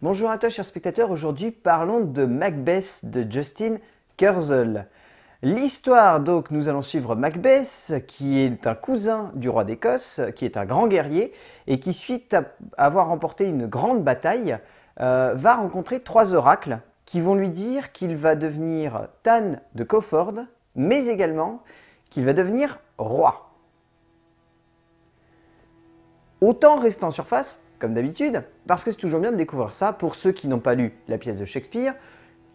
Bonjour à toi chers spectateurs, aujourd'hui parlons de Macbeth de Justin Kurzel. L'histoire donc, nous allons suivre Macbeth qui est un cousin du roi d'Écosse, qui est un grand guerrier et qui suite à avoir remporté une grande bataille euh, va rencontrer trois oracles qui vont lui dire qu'il va devenir Tan de Coford, mais également qu'il va devenir roi. Autant restant en surface, comme d'habitude, parce que c'est toujours bien de découvrir ça pour ceux qui n'ont pas lu la pièce de Shakespeare,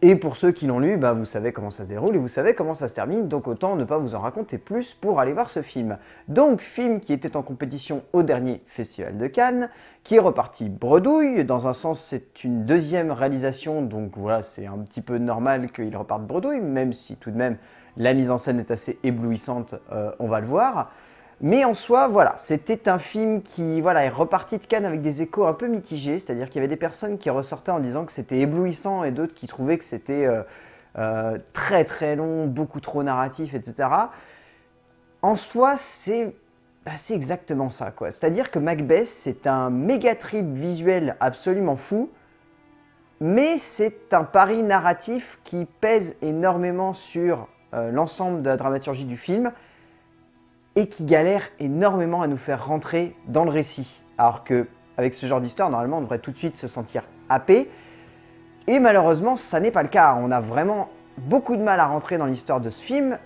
et pour ceux qui l'ont lu, bah, vous savez comment ça se déroule et vous savez comment ça se termine, donc autant ne pas vous en raconter plus pour aller voir ce film. Donc, film qui était en compétition au dernier Festival de Cannes, qui est reparti bredouille. Dans un sens, c'est une deuxième réalisation, donc voilà, c'est un petit peu normal qu'il reparte bredouille, même si tout de même la mise en scène est assez éblouissante, euh, on va le voir. Mais en soi, voilà, c'était un film qui voilà, est reparti de Cannes avec des échos un peu mitigés, c'est-à-dire qu'il y avait des personnes qui ressortaient en disant que c'était éblouissant et d'autres qui trouvaient que c'était euh, euh, très très long, beaucoup trop narratif, etc. En soi, c'est assez exactement ça, quoi. C'est-à-dire que Macbeth, c'est un méga trip visuel absolument fou, mais c'est un pari narratif qui pèse énormément sur euh, l'ensemble de la dramaturgie du film et qui galère énormément à nous faire rentrer dans le récit. Alors que avec ce genre d'histoire, normalement, on devrait tout de suite se sentir happé. Et malheureusement, ça n'est pas le cas. On a vraiment beaucoup de mal à rentrer dans l'histoire de ce film.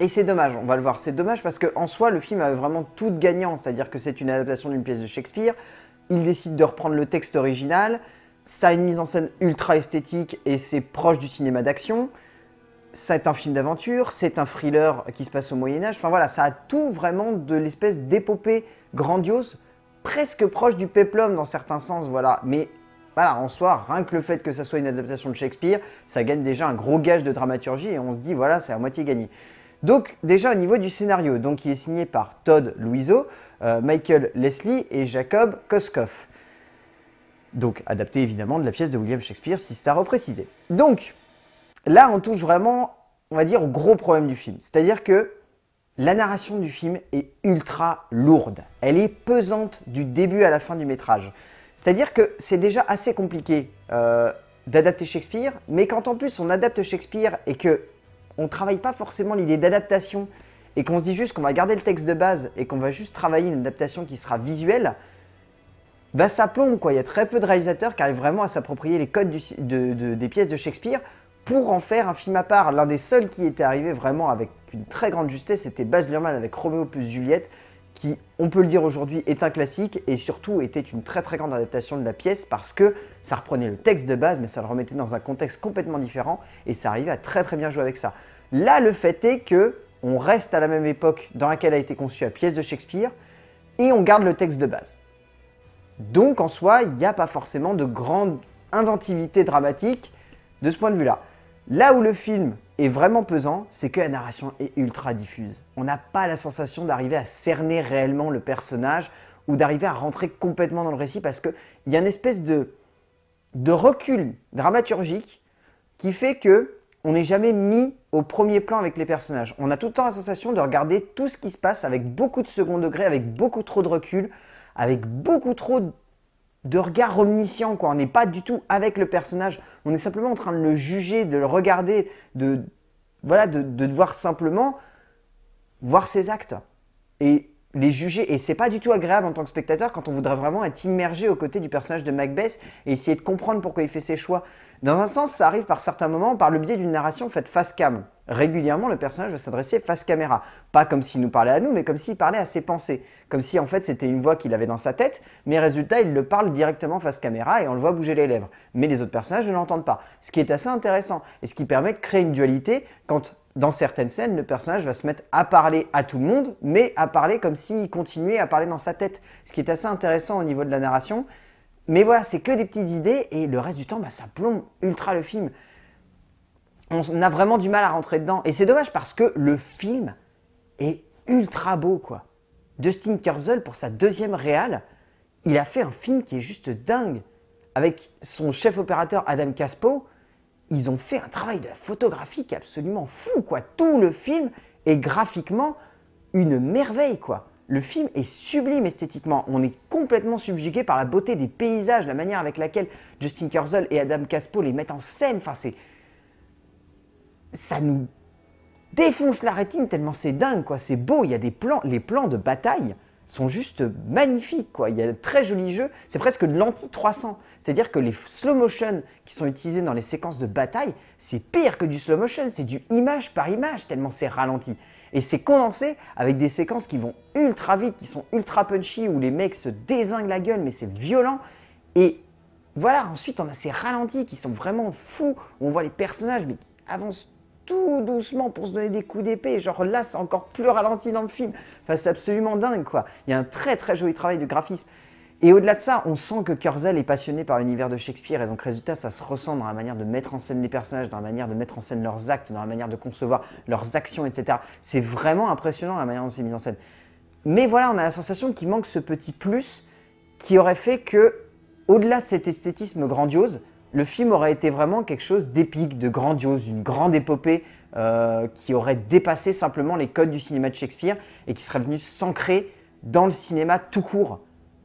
Et c'est dommage, on va le voir, c'est dommage parce qu'en soi, le film a vraiment tout de gagnant. C'est-à-dire que c'est une adaptation d'une pièce de Shakespeare. Il décide de reprendre le texte original. Ça a une mise en scène ultra esthétique et c'est proche du cinéma d'action c'est un film d'aventure, c'est un thriller qui se passe au Moyen-Âge. Enfin voilà, ça a tout vraiment de l'espèce d'épopée grandiose, presque proche du peplum dans certains sens, voilà. Mais voilà, en soi, rien que le fait que ça soit une adaptation de Shakespeare, ça gagne déjà un gros gage de dramaturgie et on se dit, voilà, c'est à moitié gagné. Donc déjà au niveau du scénario, donc il est signé par Todd Louiso, euh, Michael Leslie et Jacob Koskoff. Donc adapté évidemment de la pièce de William Shakespeare, si c'est à repréciser. Donc là, on touche vraiment, on va dire, au gros problème du film. C'est-à-dire que la narration du film est ultra lourde. Elle est pesante du début à la fin du métrage. C'est-à-dire que c'est déjà assez compliqué euh, d'adapter Shakespeare, mais quand en plus on adapte Shakespeare et que on travaille pas forcément l'idée d'adaptation et qu'on se dit juste qu'on va garder le texte de base et qu'on va juste travailler une adaptation qui sera visuelle, bah ça plombe quoi. Il y a très peu de réalisateurs qui arrivent vraiment à s'approprier les codes des pièces de Shakespeare pour en faire un film à part. L'un des seuls qui était arrivé vraiment avec une très grande justesse, c'était Baz Luhrmann avec Roméo plus Juliette, qui, on peut le dire aujourd'hui, est un classique et surtout était une très très grande adaptation de la pièce parce que ça reprenait le texte de base, mais ça le remettait dans un contexte complètement différent et ça arrivait à très très bien jouer avec ça. Là, le fait est que on reste à la même époque dans laquelle a été conçue la pièce de Shakespeare et on garde le texte de base. Donc en soi, il n'y a pas forcément de grande inventivité dramatique de ce point de vue-là. Là où le film est vraiment pesant, c'est que la narration est ultra diffuse. On n'a pas la sensation d'arriver à cerner réellement le personnage ou d'arriver à rentrer complètement dans le récit parce qu'il y a une espèce de, recul dramaturgique qui fait que on n'est jamais mis au premier plan avec les personnages. On a tout le temps la sensation de regarder tout ce qui se passe avec beaucoup de second degré, avec beaucoup trop de recul, avec beaucoup trop de de regard omniscient, quoi. On n'est pas du tout avec le personnage. On est simplement en train de le juger, de le regarder, de, voilà, de, de voir simplement voir ses actes. Et les juger. Et c'est pas du tout agréable en tant que spectateur quand on voudrait vraiment être immergé aux côtés du personnage de Macbeth et essayer de comprendre pourquoi il fait ses choix. Dans un sens, ça arrive par certains moments par le biais d'une narration faite face cam. Régulièrement, le personnage va s'adresser face caméra. Pas comme s'il nous parlait à nous, mais comme s'il parlait à ses pensées. Comme si en fait c'était une voix qu'il avait dans sa tête, mais résultat, il le parle directement face caméra et on le voit bouger les lèvres. Mais les autres personnages ne l'entendent pas. Ce qui est assez intéressant et ce qui permet de créer une dualité quand dans certaines scènes, le personnage va se mettre à parler à tout le monde, mais à parler comme s'il continuait à parler dans sa tête, ce qui est assez intéressant au niveau de la narration. Mais voilà, c'est que des petites idées, et le reste du temps, bah, ça plombe ultra le film. On a vraiment du mal à rentrer dedans, et c'est dommage parce que le film est ultra beau, quoi. Dustin Kerzel, pour sa deuxième réale, il a fait un film qui est juste dingue, avec son chef opérateur Adam Caspo, ils ont fait un travail de photographie qui est absolument fou, quoi. Tout le film est graphiquement une merveille, quoi. Le film est sublime esthétiquement. On est complètement subjugué par la beauté des paysages, la manière avec laquelle Justin Kerzel et Adam Caspo les mettent en scène. Enfin, c'est. Ça nous défonce la rétine tellement c'est dingue, quoi. C'est beau. Il y a des plans, les plans de bataille sont juste magnifiques. Quoi. Il y a de très jolis jeux. C'est presque de l'anti-300. C'est-à-dire que les slow motion qui sont utilisés dans les séquences de bataille, c'est pire que du slow motion. C'est du image par image, tellement c'est ralenti. Et c'est condensé avec des séquences qui vont ultra vite, qui sont ultra punchy, où les mecs se désinguent la gueule, mais c'est violent. Et voilà, ensuite on a ces ralentis qui sont vraiment fous, on voit les personnages, mais qui avancent tout doucement pour se donner des coups d'épée. Genre là, c'est encore plus ralenti dans le film. Enfin, c'est absolument dingue, quoi. Il y a un très très joli travail de graphisme. Et au-delà de ça, on sent que Curzel est passionné par l'univers de Shakespeare, et donc résultat, ça se ressent dans la manière de mettre en scène les personnages, dans la manière de mettre en scène leurs actes, dans la manière de concevoir leurs actions, etc. C'est vraiment impressionnant la manière dont c'est mis en scène. Mais voilà, on a la sensation qu'il manque ce petit plus qui aurait fait que, au-delà de cet esthétisme grandiose, le film aurait été vraiment quelque chose d'épique, de grandiose, une grande épopée euh, qui aurait dépassé simplement les codes du cinéma de Shakespeare et qui serait venu s'ancrer dans le cinéma tout court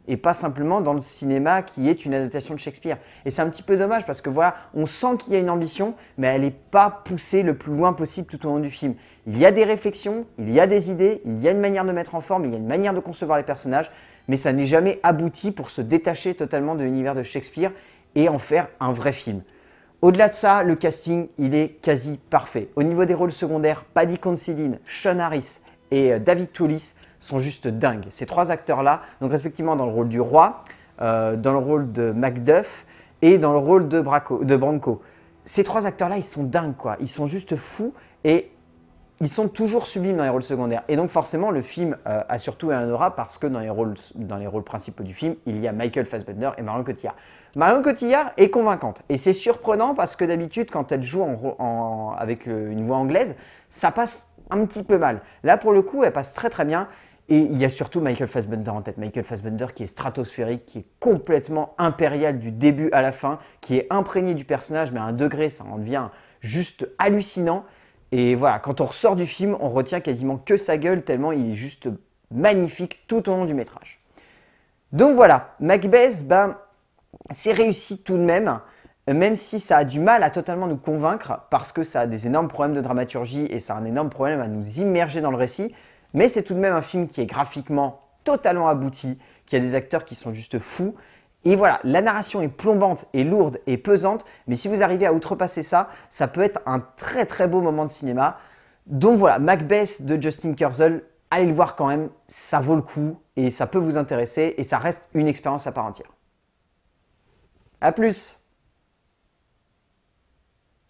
et pas simplement dans le cinéma qui est une adaptation de Shakespeare. Et c'est un petit peu dommage parce que voilà, on sent qu'il y a une ambition, mais elle n'est pas poussée le plus loin possible tout au long du film. Il y a des réflexions, il y a des idées, il y a une manière de mettre en forme, il y a une manière de concevoir les personnages, mais ça n'est jamais abouti pour se détacher totalement de l'univers de Shakespeare et en faire un vrai film. Au-delà de ça, le casting, il est quasi parfait. Au niveau des rôles secondaires, Paddy Considine, Sean Harris et euh, David Toulis sont juste dingues. Ces trois acteurs-là, donc respectivement dans le rôle du roi, euh, dans le rôle de Macduff et dans le rôle de, Braco, de Branco. Ces trois acteurs-là, ils sont dingues, quoi. Ils sont juste fous et ils sont toujours sublimes dans les rôles secondaires. Et donc forcément, le film euh, a surtout un aura parce que dans les, rôles, principaux du film, il y a Michael Fassbender et Marion Cotillard. Marion Cotillard est convaincante. Et c'est surprenant parce que d'habitude, quand elle joue avec euh, une voix anglaise, ça passe un petit peu mal. Là, pour le coup, elle passe très très bien. Et il y a surtout Michael Fassbender en tête. Michael Fassbender qui est stratosphérique, qui est complètement impérial du début à la fin, qui est imprégné du personnage, mais à un degré, ça en devient juste hallucinant. Et voilà, quand on ressort du film, on retient quasiment que sa gueule, tellement il est juste magnifique tout au long du métrage. Donc voilà, Macbeth, bah, c'est réussi tout de même, même si ça a du mal à totalement nous convaincre, parce que ça a des énormes problèmes de dramaturgie et ça a un énorme problème à nous immerger dans le récit, mais c'est tout de même un film qui est graphiquement totalement abouti, qui a des acteurs qui sont juste fous, et voilà, la narration est plombante et lourde et pesante, mais si vous arrivez à outrepasser ça, ça peut être un très très beau moment de cinéma. Donc voilà, Macbeth de Justin Kurzel, allez le voir quand même, ça vaut le coup et ça peut vous intéresser et ça reste une expérience à part entière. A plus